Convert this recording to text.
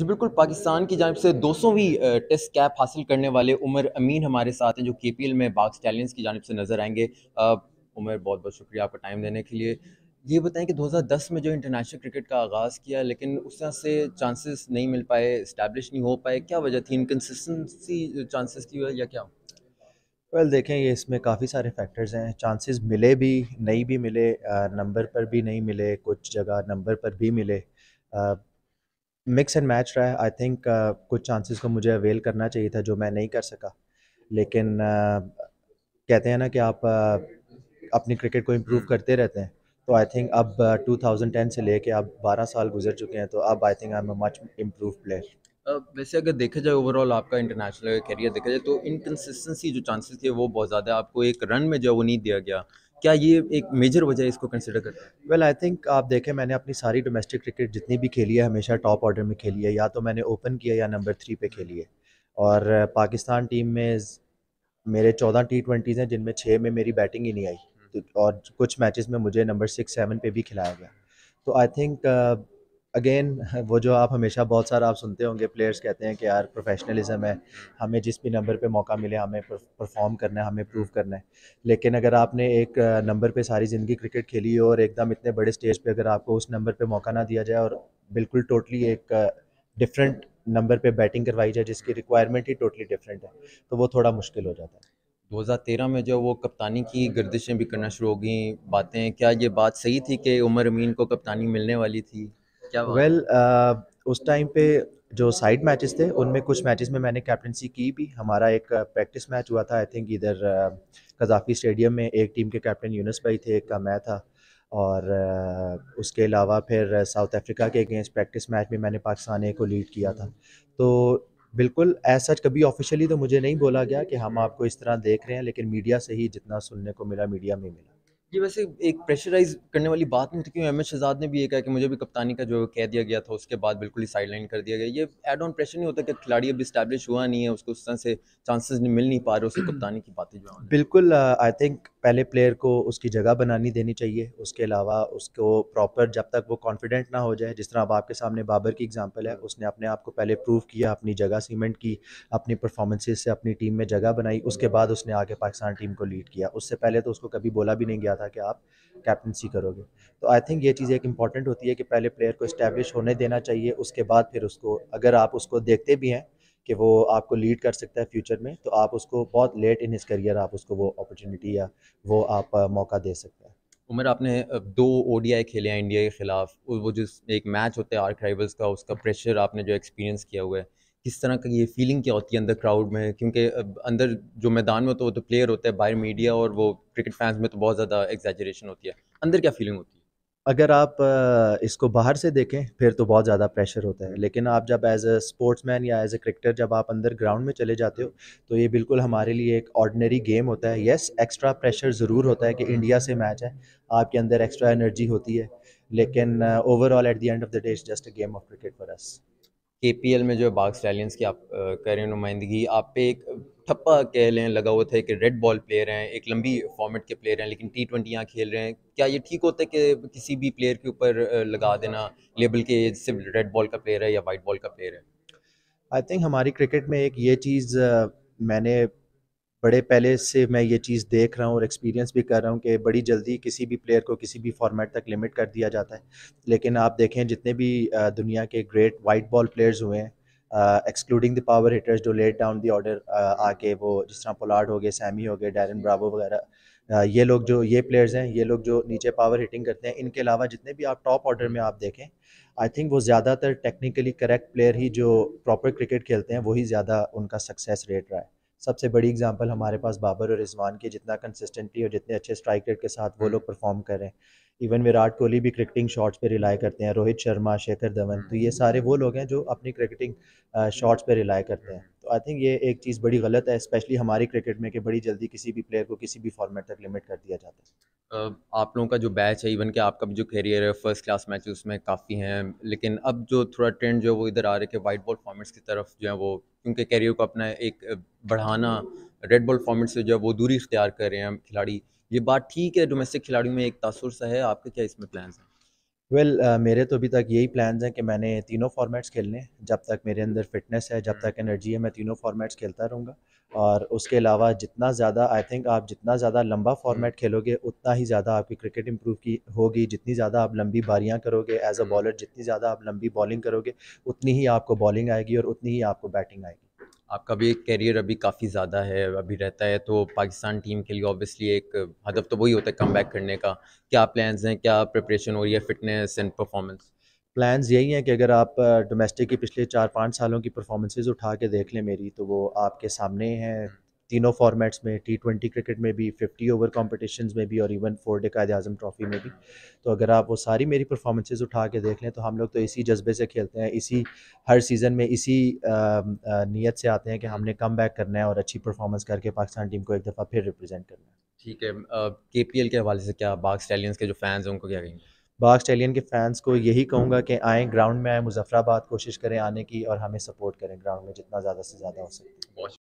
जी बिल्कुल पाकिस्तान की जानब से 200वीं टेस्ट कैप हासिल करने वाले उमर अमीन हमारे साथ हैं जो के पी एल में बाग स्टैलियंस की जानब से नज़र आएंगे उमर बहुत बहुत शुक्रिया आपका टाइम देने के लिए ये बताएं कि 2010 में जो इंटरनेशनल क्रिकेट का आगाज़ किया लेकिन उस तरह से चांसेस नहीं मिल पाए इस्टेब्लिश नहीं हो पाए क्या वजह थी इनकन्सिस्टेंसी चांसेस की वजह या क्या वेल well, देखें ये इसमें काफ़ी सारे फैक्टर्स हैं चांसेस मिले भी नहीं भी मिले नंबर पर भी नहीं मिले कुछ जगह नंबर पर भी मिले मिक्स एंड मैच रहा है आई थिंक uh, कुछ चांसेस को तो मुझे अवेल करना चाहिए था जो मैं नहीं कर सका लेकिन uh, कहते हैं ना कि आप uh, अपनी क्रिकेट को इम्प्रूव हम्म। करते रहते हैं तो आई थिंक अब uh, 2010 से लेके अब 12 साल गुजर चुके हैं तो अब I think I am much improve player वैसे अगर देखा जाए ओवरऑल आपका इंटरनेशनल करियर देखा जाए तो इनकन्सिस्टेंसी जो चांसेस थे वो बहुत ज़्यादा आपको एक रन में जो वो नहीं दिया गया क्या ये एक मेजर वजह इसको कंसिडर करते वेल आई थिंक आप देखें मैंने अपनी सारी डोमेस्टिक क्रिकेट जितनी भी खेली है हमेशा टॉप ऑर्डर में खेली है या तो मैंने ओपन किया या नंबर थ्री पे खेली है और पाकिस्तान टीम में मेरे चौदह टी ट्वेंटीज़ हैं जिनमें छः में मेरी बैटिंग ही नहीं आई हम्म। तो और कुछ मैचेस में मुझे नंबर सिक्स सेवन पे भी खिलाया गया तो आई थिंक अगेन वो जो आप हमेशा बहुत सारा आप सुनते होंगे प्लेयर्स कहते हैं कि यार प्रोफेशनलिज्म है हमें जिस भी नंबर पे मौका मिले हमें परफॉर्म करना है हमें प्रूव करना है लेकिन अगर आपने एक नंबर पे सारी ज़िंदगी क्रिकेट खेली हो और एकदम इतने बड़े स्टेज पे अगर आपको उस नंबर पे मौका ना दिया जाए और बिल्कुल टोटली एक डिफरेंट नंबर पर बैटिंग करवाई जाए जिसकी रिक्वायरमेंट ही टोटली डिफरेंट है तो वो थोड़ा मुश्किल हो जाता है 2013 में जो वो कप्तानी की गर्दिशें भी करना शुरू हो गई बातें क्या ये बात सही थी कि उमर अमीन को कप्तानी मिलने वाली थी वेल uh, उस टाइम पे जो साइड मैचेस थे उनमें कुछ मैचेस में मैंने कैप्टनसी की भी हमारा एक प्रैक्टिस uh, मैच हुआ था आई थिंक इधर uh, कजाफी स्टेडियम में एक टीम के कैप्टन यूनस भाई थे एक का मैं था और उसके अलावा फिर साउथ अफ्रीका के अगेंस्ट प्रैक्टिस मैच में मैंने पाकिस्तान को लीड किया था तो बिल्कुल एज सच कभी ऑफिशियली तो मुझे नहीं बोला गया कि हम आपको इस तरह देख रहे हैं लेकिन मीडिया से ही जितना सुनने को मिला मीडिया में मिला ये वैसे एक प्रेशराइज करने वाली बात नहीं थी क्योंकि अहमद शहजाद ने भी ये कहा कि मुझे भी कप्तानी का जो कह दिया गया था उसके बाद बिल्कुल ही लाइन कर दिया गया ये एड ऑन प्रेशर नहीं होता कि खिलाड़ी अभी स्टैब्लिश हुआ नहीं है उसको उस तरह से चांसेस मिल नहीं पा रहे उसकी कप्तानी की बातें जो बिल्कुल आई थिंक पहले प्लेयर को उसकी जगह बनानी देनी चाहिए उसके अलावा उसको प्रॉपर जब तक वो कॉन्फिडेंट ना हो जाए जिस तरह अब आपके सामने बाबर की एग्जाम्पल है उसने अपने आप को पहले प्रूव किया अपनी जगह सीमेंट की अपनी परफॉर्मेंसेज से अपनी टीम में जगह बनाई उसके बाद उसने आगे पाकिस्तान टीम को लीड किया उससे पहले तो उसको कभी बोला भी नहीं गया था कि आप कैप्टनसी करोगे तो आई थिंक ये चीज़ एक इम्पॉर्टेंट होती है कि पहले प्लेयर को इस्टेब्लिश होने देना चाहिए उसके बाद फिर उसको अगर आप उसको देखते भी हैं कि वो आपको लीड कर सकता है फ्यूचर में तो आप उसको बहुत लेट इन हिज करियर आप उसको वो अपॉर्चुनिटी या वो आप मौका दे सकते हैं उमर आपने दो आई खेले हैं इंडिया के खिलाफ वो जिस एक मैच होता है आर्क राइवल्स का उसका प्रेशर आपने जो एक्सपीरियंस किया हुआ है किस तरह का ये फीलिंग क्या होती है अंदर क्राउड में क्योंकि अंदर जो मैदान में होता है वो तो प्लेयर होता है बाहर मीडिया और वो क्रिकेट फैंस में तो बहुत ज़्यादा एग्जेजरेशन होती है अंदर क्या फीलिंग होती है अगर आप इसको बाहर से देखें फिर तो बहुत ज़्यादा प्रेशर होता है लेकिन आप जब एज अ मैन या एज अ क्रिकेटर जब आप अंदर ग्राउंड में चले जाते हो तो ये बिल्कुल हमारे लिए एक ऑर्डनरी गेम होता है येस एक्स्ट्रा प्रेशर ज़रूर होता है कि इंडिया से मैच है आपके अंदर एक्स्ट्रा एनर्जी होती है लेकिन overall at the end of the day is just a game of cricket for us K P L में जो बाग स्टैलियंस की आप रहे हैं नुमाइंदगी आप पे एक ठप्पा कह लें लगा हुआ था कि रेड बॉल प्लेयर हैं एक लंबी फॉर्मेट के प्लेयर हैं लेकिन टी ट्वेंटी यहाँ खेल रहे हैं क्या ये ठीक होता है कि किसी भी प्लेयर के ऊपर लगा देना लेबल के सिर्फ रेड बॉल का प्लेयर है या वाइट बॉल का प्लेयर है आई थिंक हमारी क्रिकेट में एक ये चीज़ मैंने बड़े पहले से मैं ये चीज़ देख रहा हूँ और एक्सपीरियंस भी कर रहा हूँ कि बड़ी जल्दी किसी भी प्लेयर को किसी भी फॉर्मेट तक लिमिट कर दिया जाता है लेकिन आप देखें जितने भी दुनिया के ग्रेट वाइट बॉल प्लेयर्स हुए हैं एक्सक्लूडिंग द पावर हिटर्स जो लेट डाउन दी ऑर्डर आके वो जिस तरह पोलार्ड हो गए सैमी हो गए डैरन ब्रावो वगैरह ये लोग जो ये प्लेयर्स हैं ये लोग जो नीचे पावर हिटिंग करते हैं इनके अलावा जितने भी आप टॉप ऑर्डर में आप देखें आई थिंक वो ज़्यादातर टेक्निकली करेक्ट प्लेयर ही जो प्रॉपर क्रिकेट खेलते हैं वही ज़्यादा उनका सक्सेस रेट रहा है सबसे बड़ी एग्जांपल हमारे पास बाबर और रिजवान के जितना कंसिस्टेंटली और जितने अच्छे स्ट्राइक रेट के साथ वो हम्म। लोग परफॉर्म कर रहे हैं इवन विराट कोहली भी क्रिकेटिंग शॉट्स पे रिलाई करते हैं रोहित शर्मा शेखर धवन तो ये हम्म। सारे वो लोग हैं जो अपनी क्रिकेटिंग शॉट्स पे रिलाई करते हैं हम्म। तो आई थिंक ये एक चीज़ बड़ी गलत है स्पेशली हमारी क्रिकेट में कि बड़ी जल्दी किसी भी प्लेयर को किसी भी फॉर्मेट तक लिमिट कर दिया जाता है आप लोगों का जो बैच है इवन कि आपका भी जो करियर है फर्स्ट क्लास मैच उसमें काफ़ी हैं लेकिन अब जो थोड़ा ट्रेंड जो वो इधर आ रहा है कि वाइट बॉल फॉर्मेट्स की तरफ जो है वो क्योंकि कैरियर को अपना एक बढ़ाना रेड बॉल फॉर्मेट से जो है वो दूरी इख्तियार कर रहे हैं खिलाड़ी ये बात ठीक है डोमेस्टिक खिलाड़ियों में एक तासुर सा है आपके क्या इसमें प्लान्स हैं वेल well, uh, मेरे तो अभी तक यही प्लान हैं कि मैंने तीनों फॉर्मेट्स खेलने जब तक मेरे अंदर फिटनेस है जब तक एनर्जी हम्म। है मैं तीनों फॉर्मेट्स खेलता रहूँगा और उसके अलावा जितना ज़्यादा आई थिंक आप जितना ज़्यादा लंबा फॉर्मेट हम्म। खेलोगे उतना ही ज़्यादा आपकी क्रिकेट इंप्रूव की होगी जितनी ज़्यादा आप लंबी बारियाँ करोगे एज अ बॉलर जितनी ज़्यादा आप लंबी बॉलिंग करोगे उतनी ही आपको बॉलिंग आएगी और उतनी ही आपको बैटिंग आएगी आपका भी एक कैरियर अभी काफ़ी ज़्यादा है अभी रहता है तो पाकिस्तान टीम के लिए ऑब्वियसली एक हदफ तो वही होता है कम बैक करने का क्या प्लान्स हैं क्या प्रिपरेशन हो रही है फिटनेस एंड परफॉर्मेंस प्लान्स यही हैं कि अगर आप डोमेस्टिक की पिछले चार पाँच सालों की परफॉर्मेंसेज उठा के देख लें मेरी तो वो आपके सामने हैं हम्म। तीनों फॉर्मेट्स में टी ट्वेंटी क्रिकेट में भी फिफ्टी ओवर कॉम्पिटिशन में भी और इवन फोर डे कायद अजम ट्रॉफी में भी तो अगर आप वो सारी मेरी परफॉर्मेंसेज उठा के देख लें तो हम लोग तो इसी जज्बे से खेलते हैं इसी हर सीज़न में इसी नीयत से आते हैं कि हमने कम बैक करना है और अच्छी परफॉर्मेंस करके पाकिस्तान टीम को एक दफ़ा फिर रिप्रजेंट करना है ठीक है के पी एल के हवाले से क्या बाग स्टैलियंस के जो फैंस हैं उनको क्या कहेंगे बाग स्टैलियन के फैंस को यही कहूँगा कि आएँ ग्राउंड में आए मुजफ्फराबाद कोशिश करें आने की और हमें सपोर्ट करें ग्राउंड में जितना ज़्यादा से ज़्यादा हो सके